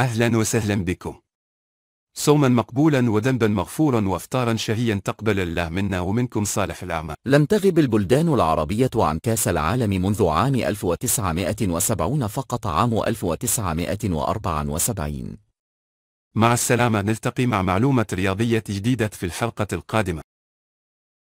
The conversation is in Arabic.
أهلا وسهلا بكم صوما مقبولا وذنبا مغفورا وافطارا شهيا تقبل الله منا ومنكم صالح الأعمال لم تغب البلدان العربية عن كاس العالم منذ عام 1970 فقط عام 1974 مع السلامة نلتقي مع معلومة رياضية جديدة في الحلقة القادمة